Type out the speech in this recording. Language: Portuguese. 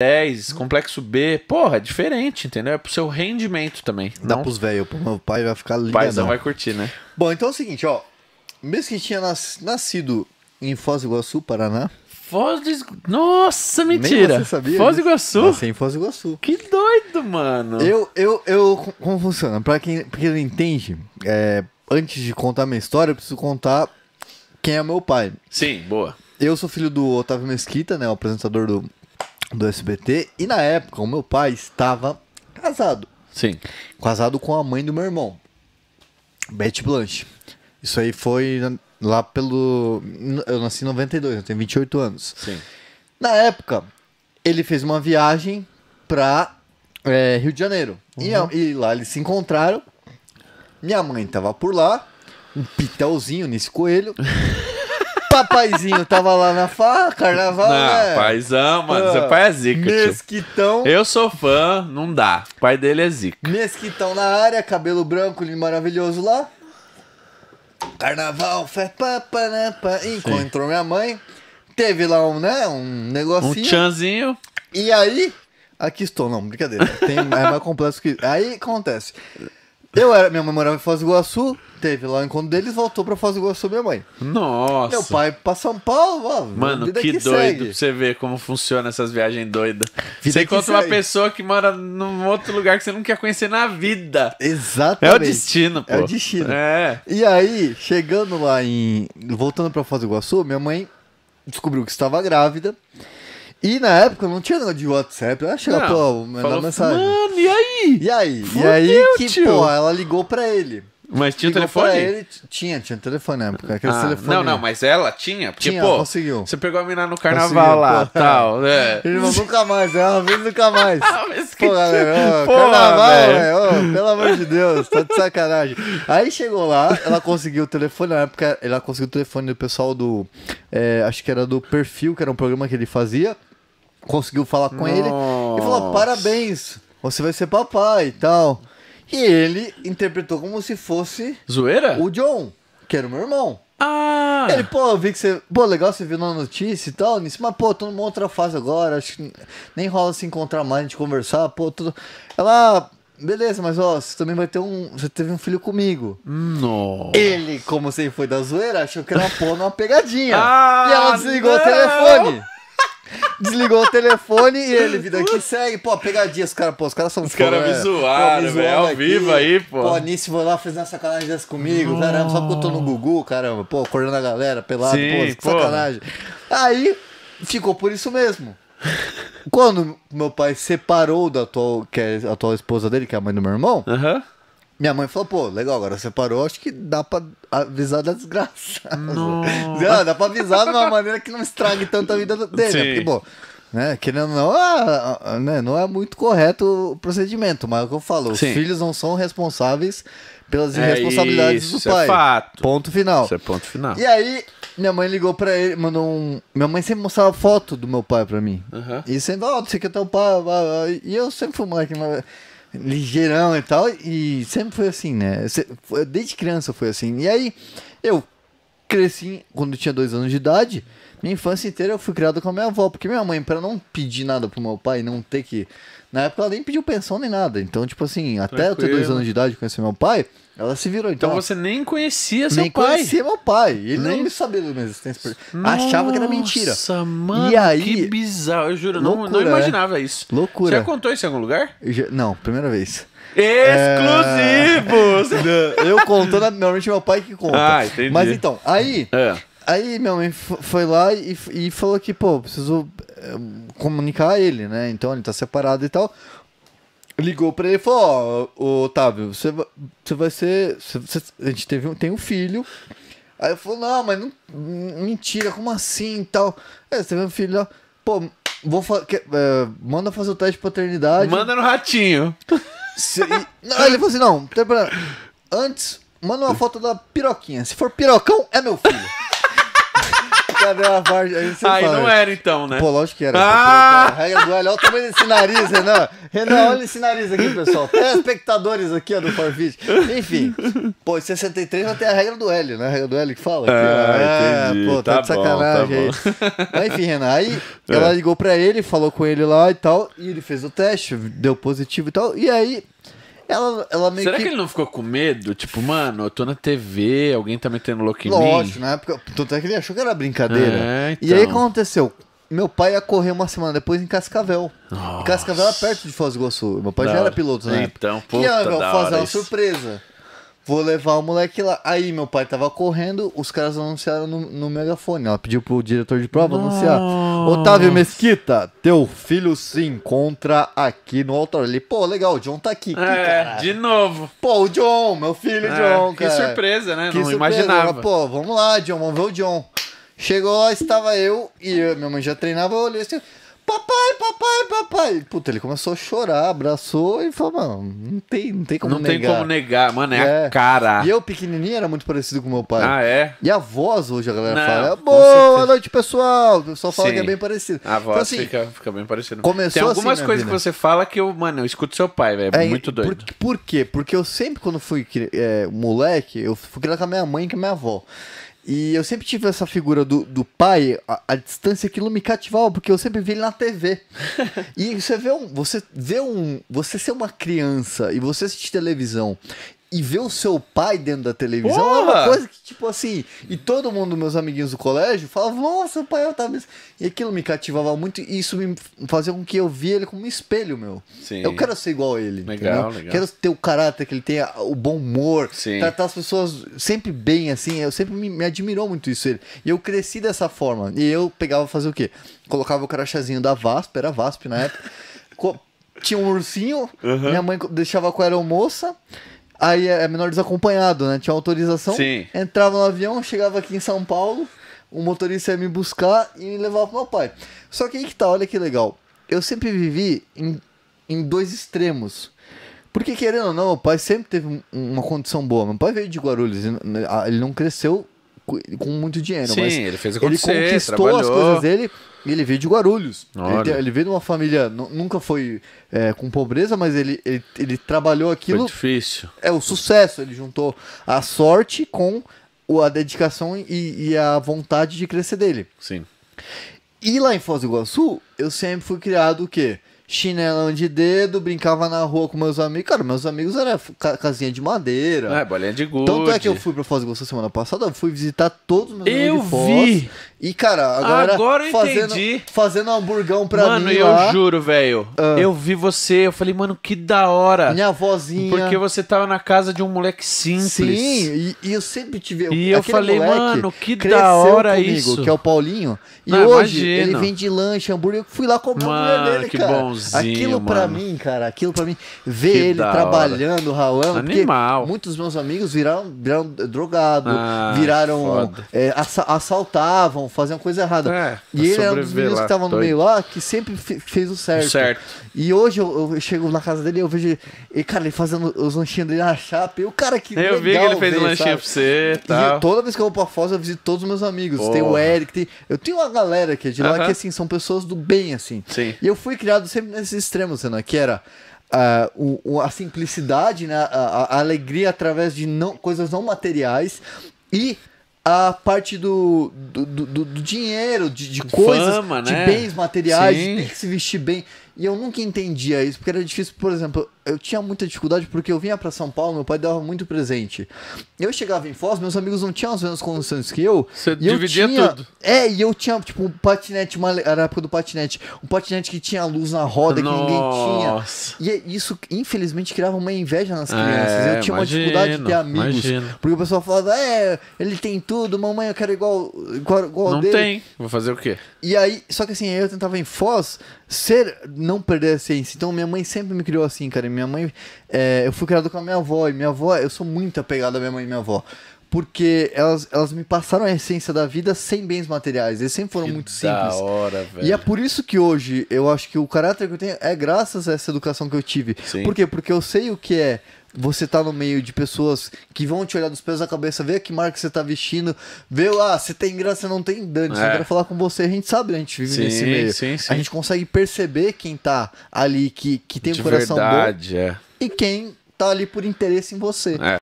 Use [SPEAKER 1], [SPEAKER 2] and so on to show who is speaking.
[SPEAKER 1] 10, complexo B, porra, é diferente, entendeu? É pro seu rendimento também. Dá não... pros velhos, pro meu pai vai ficar lindo, Paizão vai curtir, né? Bom, então é o seguinte, ó. Mesmo que tinha nas... nascido em Foz do Iguaçu, Paraná. Foz do Nossa, mentira. Nem você sabia? Foz do Iguaçu. Nasci em Foz do Iguaçu. Que doido, mano. Eu, eu, eu, como funciona? Pra quem, pra quem não entende, é, antes de contar minha história, eu preciso contar quem é meu pai. Sim, boa. Eu sou filho do Otávio Mesquita, né, o apresentador do do SBT. E na época, o meu pai estava casado. Sim. Casado com a mãe do meu irmão, Betty Blanche. Isso aí foi lá pelo. Eu nasci em 92, eu tenho 28 anos. Sim. Na época, ele fez uma viagem para é, Rio de Janeiro. Uhum. E, e, lá eles se encontraram. Minha mãe tava por lá, um pitelzinho nesse coelho. rapazinho tava lá na farra, carnaval, não, né? paizão, mano. Ah, seu pai é zica, Mesquitão. Tio. Eu sou fã, não dá. O pai dele é zica. Mesquitão na área, cabelo branco, lindo, maravilhoso lá. Carnaval, fé, pá, pá, né, pá. Encontrou minha mãe. Teve lá um, né, um negocinho. Um tchanzinho. E aí, aqui estou. Não, brincadeira. Tem, é mais complexo que... Aí, acontece. Eu era, minha mãe morava em Foz do Iguaçu, teve lá o encontro deles, voltou pra Foz do Iguaçu minha mãe. Nossa. Meu pai pra São Paulo, ó, Mano, que, que, doido pra você ver como funciona essas viagens doidas. você encontra uma pessoa que mora num outro lugar que você não quer conhecer na vida. Exatamente. É o destino, pô. É o destino. É. E aí, chegando lá em. Voltando pra Foz do Iguaçu, minha mãe descobriu que estava grávida. E na época não tinha nada de WhatsApp. Ela chegava, pô, mandar mensagem. Mano, e aí? E aí? Fudeu, e aí que, tio. pô, ela ligou pra ele. Mas tinha ligou telefone? Pra ele, tinha, tinha telefone na época. Aquele ah, telefone. Não, não, mas ela tinha. Porque, tinha, pô, conseguiu. Você pegou a mina no carnaval lá, pô, tal, é. ele Irmão, nunca mais, é, ela uma nunca mais. Ah, pô, galera, Porra, carnaval, velho, é, pelo amor de Deus, tá de sacanagem. Aí chegou lá, ela conseguiu o telefone, na época ela conseguiu o telefone do pessoal do, é, acho que era do Perfil, que era um programa que ele fazia conseguiu falar com Nossa. ele e falou: parabéns, você vai ser papai e tal. E ele interpretou como se fosse. Zoeira? O John, que era o meu irmão. Ah! Ele, pô, eu vi que você. Pô, legal você viu na notícia e tal, nisso, mas, pô, tô numa outra fase agora, acho que nem rola se encontrar mais, a gente conversar, pô, tudo. Ela. Ah, beleza, mas ó, você também vai ter um. Você teve um filho comigo. Não. Ele, como sempre foi da zoeira, achou que era uma numa pegadinha. ah, e ela desligou não. o telefone. Desligou o telefone e ele, vida que segue. Pô, pegadinha, os caras, pô, os caras são Os caras me né? zoaram, velho, é ao vivo aí, pô. Pô, Nisso foi lá, fez uma sacanagem dessa comigo, oh. caramba, só porque eu tô no Gugu, caramba, pô, acordando a galera, pelado, Sim, pô, que sacanagem. Aí, ficou por isso mesmo. Quando meu pai separou da atual, que é a atual esposa dele, que é a mãe do meu irmão, aham. Uh -huh minha mãe falou, pô, legal, agora você parou, acho que dá pra avisar da desgraça. Não, dá pra avisar de uma maneira que não estrague tanto a vida dele. Né? Sim. Porque, pô, né, querendo não, é, né, não é muito correto o procedimento, mas é o que eu falo, Sim. os filhos não são responsáveis pelas é irresponsabilidades isso, do pai. Isso é fato. Ponto final. Isso é ponto final. E aí, minha mãe ligou pra ele, mandou um. Minha mãe sempre mostrava foto do meu pai pra mim. Uhum. E sempre, ó, oh, você quer é teu pai. E eu sempre fui moleque. Mas ligeirão e tal. E sempre foi assim, né? Desde criança foi assim. E aí, eu cresci quando tinha dois anos de idade. Minha infância inteira eu fui criado com a minha avó, porque minha mãe, para não pedir nada pro meu pai, não ter que. Na época ela nem pediu pensão nem nada. Então, tipo assim, até Tranquilo. eu ter dois anos de idade conhecer meu pai, ela se virou. Então, então você nem conhecia seu nem pai. Nem conhecia meu pai. Ele nem, nem sabia da minha existência. Nossa, Achava que era mentira. Nossa, mano. E aí... Que bizarro. Eu juro, loucura, não, não né? imaginava isso. Loucura. Você já contou isso em algum lugar? Já... Não, primeira vez. Exclusivos! É... eu conto normalmente é meu pai que conta. Ah, entendi. Mas então, aí, é. Aí minha mãe foi lá e, e falou que, pô, preciso eh, comunicar a ele, né? Então ele tá separado e tal. Ligou pra ele e falou, ó, oh, Otávio, você, você vai ser. Você, a gente teve, tem um filho. Aí eu falou, não, mas não, mentira, como assim e tal? É, você teve um filho, ó. Pô, vou que, é, manda fazer o teste de paternidade. Manda no ratinho. Se, e, não, ele falou assim, não, antes, manda uma foto da piroquinha. Se for pirocão, é meu filho. cadê a parte? Aí, não era então, né? Pô, lógico que era. Ah! A regra do L. olha o tamanho desse nariz, Renan. Renan, olha esse nariz aqui, pessoal. Telespectadores aqui, ó, do Forfit. Enfim, pô, em 63 vai ter a regra do L, né? A regra do L que fala. Ah, que, é, ah, Pô, tá, tá de tá sacanagem bom, tá aí. Mas enfim, Renan, aí é. ela ligou pra ele, falou com ele lá e tal, e ele fez o teste, deu positivo e tal, e aí... Ela, ela meio Será que... que... ele não ficou com medo? Tipo, mano, eu tô na TV, alguém tá metendo louco em Lógico, mim. na época. Tanto é que ele achou que era brincadeira. É, então. E aí aconteceu? Meu pai ia correr uma semana depois em Cascavel. Cascavel é perto de Foz do Iguaçu. Meu pai da já era piloto, né? Então, puta, E ah, eu fazer uma isso. surpresa. Vou levar o moleque lá. Aí meu pai tava correndo, os caras anunciaram no, no megafone. Ela pediu pro diretor de prova Nossa. anunciar. Otávio Mesquita, teu filho se encontra aqui no ali. Pô, legal, o John tá aqui. aqui é, cara. de novo. Pô, o John, meu filho é, John, cara. Que surpresa, né? Que Não surpresa. imaginava. Pô, vamos lá, John, vamos ver o John. Chegou lá, estava eu e eu, minha mãe já treinava, eu olhei assim papai, papai, papai. Puta, ele começou a chorar, abraçou e falou, mano, não tem, não tem como não negar. Não tem como negar, mano, é, é, a cara. E eu, pequenininho, era muito parecido com meu pai. Ah, é? E a voz hoje a galera não, fala, é boa noite, pessoal. Só fala Sim. que é bem parecido. A então, voz então, assim, fica, fica bem parecida. Começou tem assim, algumas assim, coisas que você fala que eu, mano, eu escuto seu pai, velho, é, é muito doido. Por, por, quê? Porque eu sempre, quando fui é, moleque, eu fui criado com a minha mãe e com a minha avó. E eu sempre tive essa figura do, do pai, a, a distância que não me cativava, porque eu sempre vi ele na TV. e você vê um. Você vê um. Você ser uma criança e você assistir televisão e ver o seu pai dentro da televisão Porra! é uma coisa que, tipo assim, e todo mundo, meus amiguinhos do colégio, falava, nossa, o pai, eu tava. E aquilo me cativava muito, e isso me fazia com que eu via ele como um espelho, meu. Sim. Eu quero ser igual a ele. Legal, entendeu? legal. Quero ter o caráter que ele tem, o bom humor, Sim. tratar as pessoas sempre bem, assim. Eu sempre me, me admirou muito isso ele. E eu cresci dessa forma. E eu pegava fazer o quê? Colocava o crachazinho da VASP, era VASP na época. tinha um ursinho, uhum. minha mãe deixava com ela almoça moça Aí é, é menor desacompanhado, né? Tinha autorização. Sim. Entrava no avião, chegava aqui em São Paulo, o motorista ia me buscar e me levava pro meu pai. Só que aí que tá, olha que legal. Eu sempre vivi em, em dois extremos. Porque, querendo ou não, meu pai sempre teve uma condição boa. Meu pai veio de Guarulhos, né, ele não cresceu com muito dinheiro, Sim, mas ele fez acontecer, ele conquistou trabalhou. as coisas dele ele veio de Guarulhos. Ele, ele, veio de uma família, nunca foi é, com pobreza, mas ele, ele, ele trabalhou aquilo. Foi difícil. É o sucesso. Ele juntou a sorte com a dedicação e, e a vontade de crescer dele. Sim. E lá em Foz do Iguaçu, eu sempre fui criado o quê? chinelão de dedo, brincava na rua com meus amigos. Cara, meus amigos era casinha de madeira. É, bolinha de gude. Tanto é que eu fui pra Foz do Iguaçu semana passada, eu fui visitar todos os meus eu amigos de Foz. Vi. E, cara, agora, agora eu fazendo, entendi. fazendo hamburgão pra mano, mim Mano, eu juro, velho. Ah. Eu vi você, eu falei, mano, que da hora. Minha vozinha. Porque você tava na casa de um moleque simples. Sim, e, e eu sempre tive... E eu falei, mano, que da hora comigo, isso. que é o Paulinho. E Não, ah, hoje imagino. ele vende lanche, hambúrguer. Eu fui lá comprar mano, o hambúrguer dele, que cara. Aquilo para mim, cara, aquilo para mim, ver que ele trabalhando, ralando. É Animal. Muitos meus amigos viraram, viraram drogado, ah, viraram. É, assaltavam, faziam coisa errada. É, e ele era é um dos meninos lá, que estavam no meio lá que sempre fez o certo. certo. E hoje eu, eu, chego na casa dele eu vejo. E, cara, ele fazendo os lanchinhos dele na chapa. E o cara que. Eu legal, vi que ele fez ver, um lanchinho sabe? pra você. Tal. E toda vez que eu vou pra Foz, eu visito todos os meus amigos. Tem o Eric, tem. Eu tenho uma galera que é de lá uh -huh. que assim, são pessoas do bem, assim. Sim. E eu fui criado sempre nesses extremos, Renan, né, que era uh, o, a simplicidade, né? A, a, alegria através de não, coisas não materiais e a parte do, do, do, do dinheiro, de, de coisas, Fama, né? de bens materiais, Sim. de ter que se vestir bem. E eu nunca entendia isso, porque era difícil, por exemplo, eu tinha muita dificuldade porque eu vinha para São Paulo, meu pai dava muito presente. Eu chegava em Foz, meus amigos não tinham as mesmas condições que eu. Você dividia tinha, tudo. É, e eu tinha, tipo, um patinete, uma, era a época do patinete, um patinete que tinha luz na roda Nossa. que ninguém tinha. E é isso, infelizmente, criava uma inveja nas crianças. É, eu tinha imagino, uma dificuldade de ter amigos. Imagino. Porque o pessoal falava, é, ele tem tudo, mamãe, eu quero igual, igual, igual não dele. Não tem, vou fazer o quê? E aí, só que assim, eu tentava em Foz ser, não perder a ciência Então minha mãe sempre me criou assim, cara, minha mãe. É, eu fui criado com a minha avó, e minha avó, eu sou muito apegado à minha mãe e minha avó porque elas, elas me passaram a essência da vida sem bens materiais. Eles sempre foram que muito simples. Hora, e é por isso que hoje eu acho que o caráter que eu tenho é graças a essa educação que eu tive. Sim. Por quê? Porque eu sei o que é você tá no meio de pessoas que vão te olhar dos pés da cabeça, ver que marca você tá vestindo, ver, ah, você tem graça, você não tem dano, é. eu quero falar com você, a gente sabe, a gente vive sim, nesse meio. Sim, sim. A gente consegue perceber quem tá ali, que, que tem de um coração verdade, bom. É. E quem tá ali por interesse em você. É.